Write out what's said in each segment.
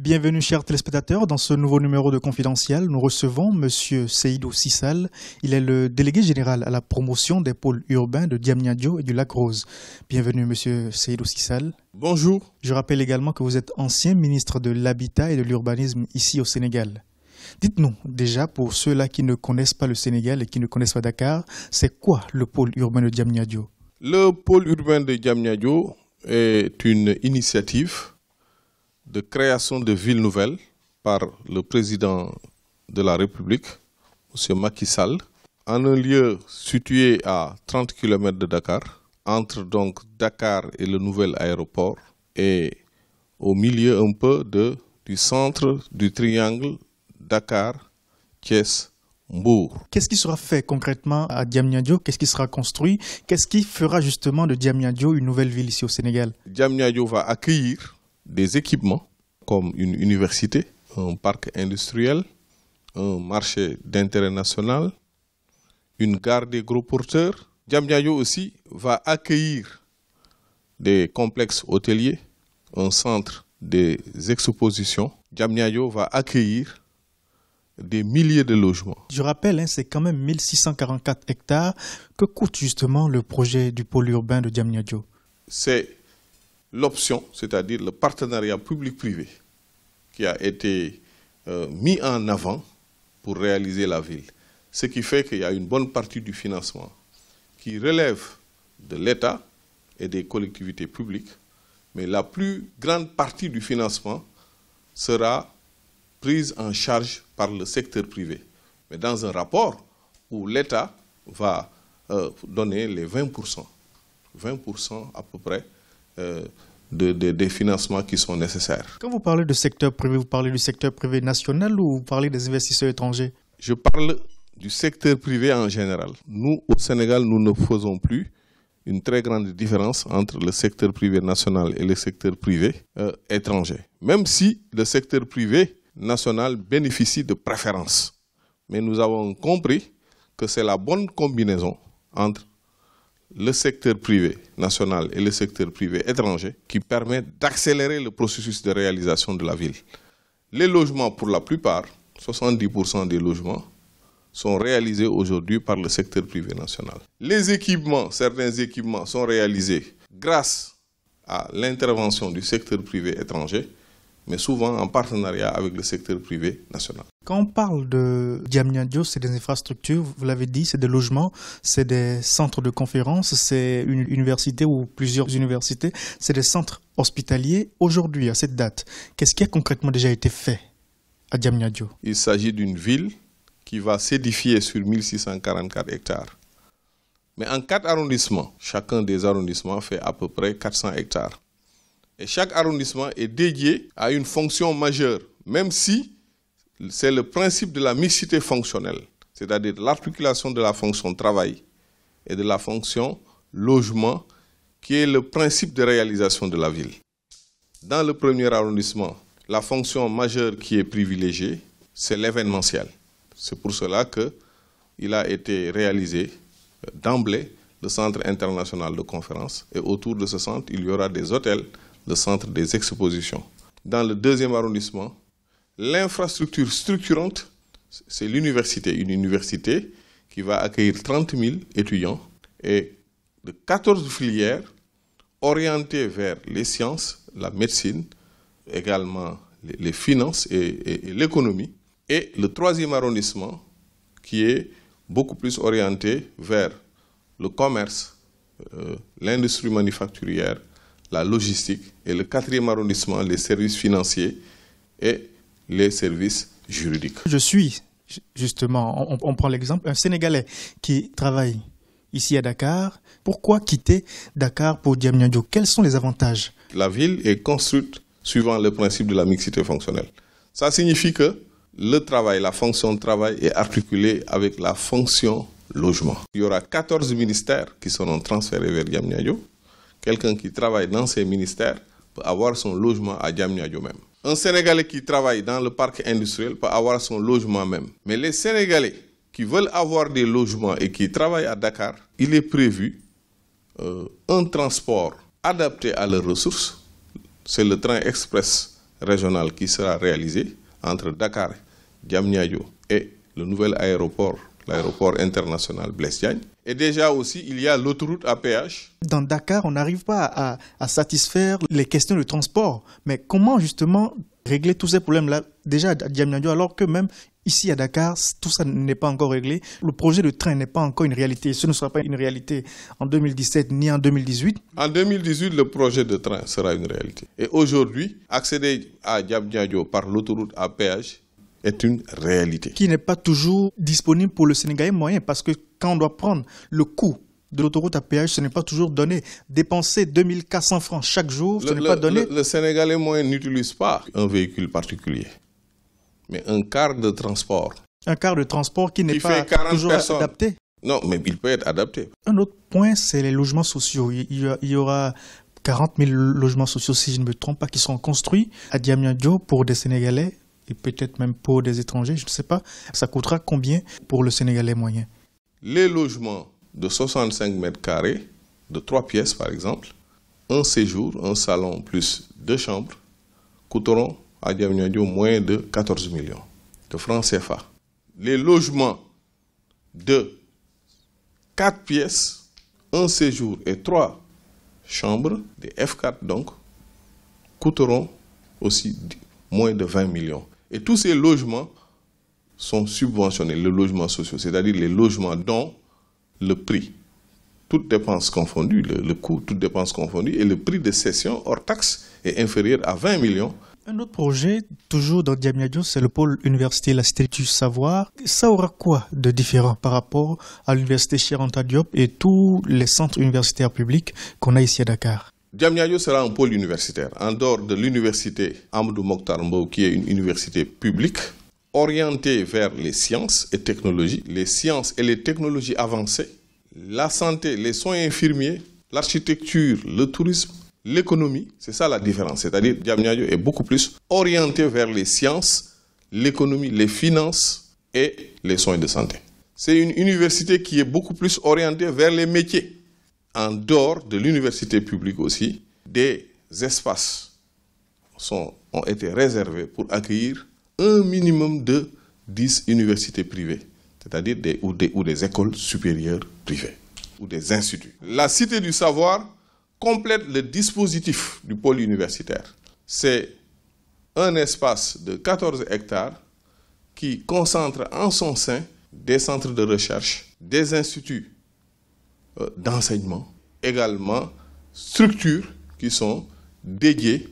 Bienvenue chers téléspectateurs, dans ce nouveau numéro de Confidential, nous recevons Monsieur Seydou Sissal. Il est le délégué général à la promotion des pôles urbains de Diamniadio et du Lac Rose. Bienvenue Monsieur Seydou Sissal. Bonjour. Je rappelle également que vous êtes ancien ministre de l'Habitat et de l'Urbanisme ici au Sénégal. Dites-nous déjà, pour ceux-là qui ne connaissent pas le Sénégal et qui ne connaissent pas Dakar, c'est quoi le pôle urbain de Diamniadio Le pôle urbain de Diamniadio est une initiative de création de villes nouvelles par le président de la République, M. Macky Sall, en un lieu situé à 30 km de Dakar, entre donc Dakar et le nouvel aéroport, et au milieu un peu de, du centre du triangle Dakar, Thiès, Qu'est-ce qui sera fait concrètement à Diamniadio Qu'est-ce qui sera construit Qu'est-ce qui fera justement de Diamniadio une nouvelle ville ici au Sénégal Diamniadio va accueillir des équipements comme une université, un parc industriel, un marché d'intérêt national, une gare des gros porteurs. Djamdiayo aussi va accueillir des complexes hôteliers, un centre des expositions. Djamniayo va accueillir des milliers de logements. Je rappelle, hein, c'est quand même 1644 hectares. Que coûte justement le projet du pôle urbain de Djamniadio C'est l'option, c'est-à-dire le partenariat public-privé qui a été euh, mis en avant pour réaliser la ville. Ce qui fait qu'il y a une bonne partie du financement qui relève de l'État et des collectivités publiques, mais la plus grande partie du financement sera prise en charge par le secteur privé, mais dans un rapport où l'État va euh, donner les 20%, 20% à peu près euh, de, des financements qui sont nécessaires. Quand vous parlez de secteur privé, vous parlez du secteur privé national ou vous parlez des investisseurs étrangers Je parle du secteur privé en général. Nous, au Sénégal, nous ne faisons plus une très grande différence entre le secteur privé national et le secteur privé euh, étranger. Même si le secteur privé national bénéficie de préférences. Mais nous avons compris que c'est la bonne combinaison entre le secteur privé national et le secteur privé étranger qui permettent d'accélérer le processus de réalisation de la ville. Les logements, pour la plupart, 70% des logements, sont réalisés aujourd'hui par le secteur privé national. Les équipements, certains équipements sont réalisés grâce à l'intervention du secteur privé étranger mais souvent en partenariat avec le secteur privé national. Quand on parle de Diamniadio, c'est des infrastructures, vous l'avez dit, c'est des logements, c'est des centres de conférences, c'est une université ou plusieurs universités, c'est des centres hospitaliers. Aujourd'hui, à cette date, qu'est-ce qui a concrètement déjà été fait à Diamniadio Il s'agit d'une ville qui va s'édifier sur 1644 hectares. Mais en quatre arrondissements, chacun des arrondissements fait à peu près 400 hectares. Et chaque arrondissement est dédié à une fonction majeure, même si c'est le principe de la mixité fonctionnelle, c'est-à-dire l'articulation de la fonction travail et de la fonction logement, qui est le principe de réalisation de la ville. Dans le premier arrondissement, la fonction majeure qui est privilégiée, c'est l'événementiel. C'est pour cela qu'il a été réalisé d'emblée le centre international de conférence Et autour de ce centre, il y aura des hôtels, le centre des expositions. Dans le deuxième arrondissement, l'infrastructure structurante, c'est l'université. Une université qui va accueillir 30 000 étudiants et de 14 filières orientées vers les sciences, la médecine, également les finances et, l'économie. Et le troisième arrondissement qui est beaucoup plus orienté vers le commerce, euh, l'industrie manufacturière, la logistique et le quatrième arrondissement, les services financiers et les services juridiques. Je suis, justement, on, prend l'exemple, un Sénégalais qui travaille ici à Dakar. Pourquoi quitter Dakar pour Diamniadio Quels sont les avantages La ville est construite suivant le principe de la mixité fonctionnelle. Ça signifie que le travail, la fonction de travail est articulée avec la fonction logement. Il y aura 14 ministères qui seront transférés vers Diamniadio Quelqu'un qui travaille dans ces ministères peut avoir son logement à Diamniadio même. Un Sénégalais qui travaille dans le parc industriel peut avoir son logement même. Mais les Sénégalais qui veulent avoir des logements et qui travaillent à Dakar, il est prévu euh, un transport adapté à leurs ressources. C'est le train express régional qui sera réalisé entre Dakar, Diamniadio et le nouvel aéroport l'aéroport international Blaise Diagne. Et déjà aussi, il y a l'autoroute APH. Dans Dakar, on n'arrive pas à, satisfaire les questions de transport. Mais comment justement régler tous ces problèmes-là déjà à Diamniadio, alors que même ici à Dakar, tout ça n'est pas encore réglé. Le projet de train n'est pas encore une réalité. Ce ne sera pas une réalité en 2017 ni en 2018. En 2018, le projet de train sera une réalité. Et aujourd'hui, accéder à Diamniadio par l'autoroute APH, est une réalité. Qui n'est pas toujours disponible pour le Sénégalais moyen, parce que quand on doit prendre le coût de l'autoroute à péage, ce n'est pas toujours donné. Dépenser 2400 francs chaque jour, ce n'est pas donné. Le, Sénégalais moyen n'utilise pas un véhicule particulier, mais un quart de transport. Un quart de transport qui n'est pas toujours adapté. Non, mais il peut être adapté. Un autre point, c'est les logements sociaux. Il y aura 40 000 logements sociaux, si je ne me trompe pas, qui seront construits à Diamniadio pour des Sénégalais et peut-être même pour des étrangers, je ne sais pas, ça coûtera combien pour le Sénégalais moyen Les logements de 65 mètres carrés, de trois pièces par exemple, un séjour, un salon plus deux chambres, coûteront à Diamniadio moins de 14 millions de francs CFA. Les logements de quatre pièces, un séjour et trois chambres, des F4 donc, coûteront aussi moins de 20 millions. Et tous ces logements sont subventionnés, les logements sociaux, c'est-à-dire les logements dont le prix, toutes dépenses confondues, le, coût, toutes dépenses confondues, et le prix de cession hors taxe est inférieur à 20 millions un autre projet, toujours dans Diamniadio, c'est le pôle Université La Cité du Savoir. Ça aura quoi de différent par rapport à l'Université Chiranta Diop et tous les centres universitaires publics qu'on a ici à Dakar Diamniadio sera un pôle universitaire. En dehors de l'université Amdou Mokhtar qui est une université publique, orientée vers les sciences et technologies, les sciences et les technologies avancées, la santé, les soins infirmiers, l'architecture, le tourisme, l'économie. C'est ça la différence. C'est-à-dire Diamniadio est beaucoup plus orienté vers les sciences, l'économie, les finances et les soins de santé. C'est une université qui est beaucoup plus orientée vers les métiers en dehors de l'université publique aussi, des espaces ont été réservés pour accueillir un minimum de 10 universités privées, c'est-à-dire des, ou écoles supérieures privées ou des instituts. La Cité du Savoir complète le dispositif du pôle universitaire. C'est un espace de 14 hectares qui concentre en son sein des centres de recherche, des instituts euh, d'enseignement, également structures qui sont dédiées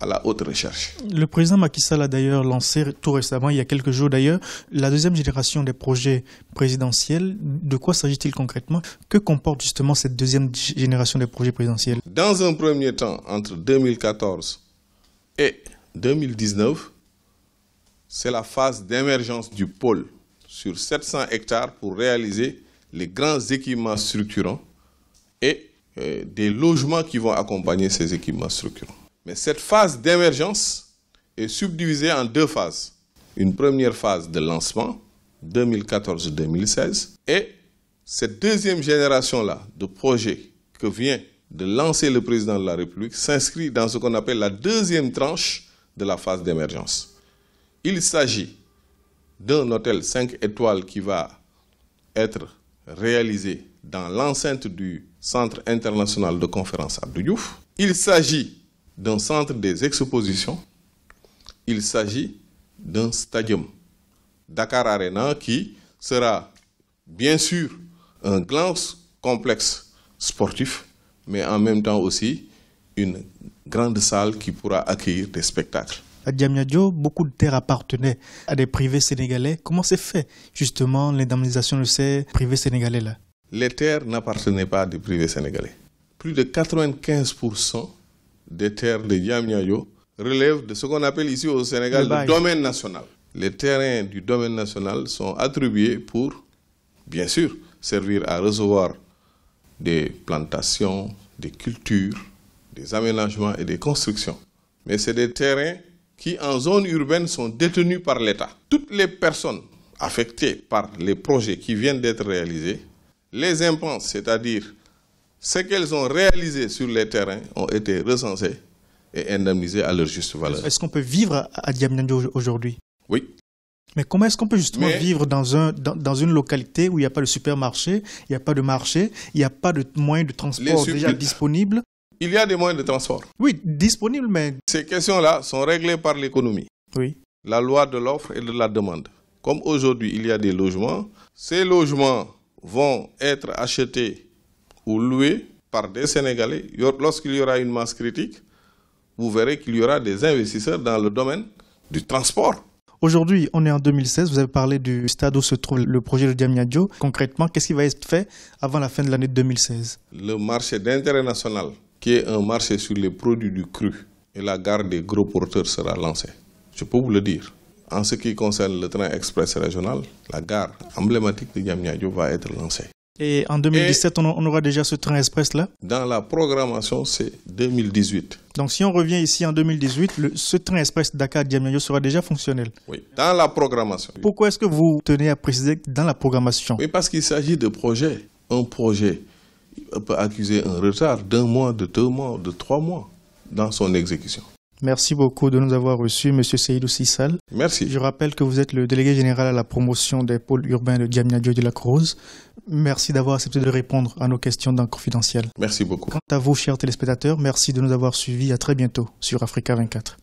à la haute recherche. Le président Macky Sall a d'ailleurs lancé tout récemment, il y a quelques jours d'ailleurs, la deuxième génération des projets présidentiels. De quoi s'agit-il concrètement Que comporte justement cette deuxième génération des projets présidentiels Dans un premier temps, entre 2014 et 2019, c'est la phase d'émergence du pôle sur 700 hectares pour réaliser les grands équipements structurants et euh, des logements qui vont accompagner ces équipements structurants. Mais cette phase d'émergence est subdivisée en deux phases. Une première phase de lancement, 2014-2016, et cette deuxième génération-là de projets que vient de lancer le président de la République s'inscrit dans ce qu'on appelle la deuxième tranche de la phase d'émergence. Il s'agit d'un hôtel 5 étoiles qui va être réalisé dans l'enceinte du Centre international de conférences à Il s'agit d'un centre des expositions. Il s'agit d'un stadium. Dakar Arena qui sera bien sûr un grand complexe sportif, mais en même temps aussi une grande salle qui pourra accueillir des spectacles. À Diamniadio, beaucoup de terres appartenaient à des privés sénégalais. Comment s'est fait justement l'indemnisation de ces privés sénégalais-là Les terres n'appartenaient pas à des privés sénégalais. Plus de 95% des terres de Diamniadio relèvent de ce qu'on appelle ici au Sénégal le domaine national. Les terrains du domaine national sont attribués pour, bien sûr, servir à recevoir des plantations, des cultures, des aménagements et des constructions. Mais c'est des terrains qui en zone urbaine sont détenues par l'État. Toutes les personnes affectées par les projets qui viennent d'être réalisés, les impenses, c'est-à-dire ce qu'elles ont réalisé sur les terrains, ont été recensées et indemnisées à leur juste valeur. Est-ce qu'on peut vivre à Diamniadio aujourd'hui Oui. Mais comment est-ce qu'on peut justement vivre dans, une localité où il n'y a pas de supermarché, il n'y a pas de marché, il n'y a pas de moyens de transport déjà disponibles il y a des moyens de transport. Oui, disponibles, mais... Ces questions-là sont réglées par l'économie. Oui. La loi de l'offre et de la demande. Comme aujourd'hui, il y a des logements, ces logements vont être achetés ou loués par des Sénégalais. Lorsqu'il y aura une masse critique, vous verrez qu'il y aura des investisseurs dans le domaine du transport. Aujourd'hui, on est en 2016, vous avez parlé du stade où se trouve le projet de Diamniadio. Concrètement, qu'est-ce qui va être fait avant la fin de l'année 2016 Le marché d'intérêt national qui est un marché sur les produits du cru et la gare des gros porteurs sera lancée. Je peux vous le dire. En ce qui concerne le train express régional, la gare emblématique de Diamniadio va être lancée. Et en 2017, on aura déjà ce train express-là Dans la programmation, c'est 2018. Donc si on revient ici en 2018, le, ce train express Dakar-Diamniadio sera déjà fonctionnel Oui, dans la programmation. Pourquoi est-ce que vous tenez à préciser dans la programmation Oui, parce qu'il s'agit de projets. Un projet peut accuser un retard d'un mois, de deux mois, de trois mois dans son exécution. Merci beaucoup de nous avoir reçus, M. Seydou Sissal. Merci. Je rappelle que vous êtes le délégué général à la promotion des pôles urbains de Diamniadio de la Cruz. Merci d'avoir accepté de répondre à nos questions dans Confidentiel. Merci beaucoup. Quant à vous, chers téléspectateurs, merci de nous avoir suivis. À très bientôt sur Africa 24.